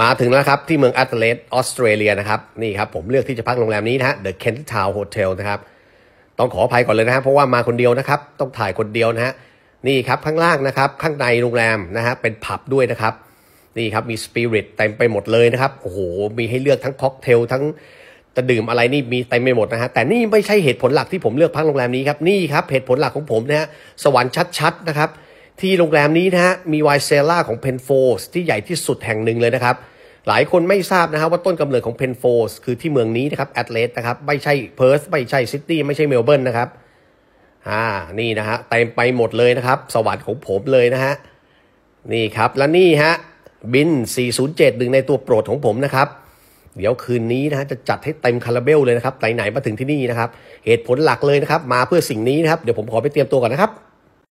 มาถึงแล้วครับที่เมืองแอตเลสออสเตรเลียนะครับนี่ครับผมเลือกที่จะพักโรงแรมนี้นะฮะ The Kent Town Hotel นะครับต้องขออภัยก่อนเลยนะฮะเพราะว่ามาคนเดียวนะครับ ต้องถ่ายคนเดียวนะฮะนี่ครับข้างล่างนะครับข้างในโรงแรมนะฮะเป็นผับด้วยนะครับ นี่ครับมีสปิริตเต็มไปหมดเลยนะครับโอ้โหมีให้เลือกทั้งค็อกเทลทั้งจะดื่มอะไรนี่มีเต็ไมไปหมดนะฮะแต่นี่ไม่ใช่เหตุผลหลักที่ผมเลือกพักโรงแรมนี้ครับนี่ครับ เหตุผลหลักของผมนะฮะสวรรค์ชัด ๆนะครับที่โรงแรมนี้นะฮะมีไวเซล่าของเพนโฟสที่ใหญ่ที่สุดแห่งหนึ่งเลยนะครับ หลายคนไม่ทราบนะฮะว่าต้นกำเนิดของเพนโฟสคือที่เมืองนี้นะครับแอตเลสนะครับ ไม่ใช่เพิร์สไม่ใช่ซิตี้ไม่ใช่เมลเบิร์นนะครับอ่านี่นะฮะเต็มไปหมดเลยนะครับ สวัสดิ์ของผมเลยนะฮะนี่ครับ และนี่ฮะบิน 407หนึ่งในตัวโปรดของผมนะครับ เดี๋ยวคืนนี้นะฮะจะจัดให้เต็มคาราเบลเลยนะครับไหนไหนมาถึงที่นี่นะครับเหตุผลหลักเลยนะครับมาเพื่อสิ่งนี้นะครับเดี๋ยวผมขอไปเตรียมตัวก่อนนะครับ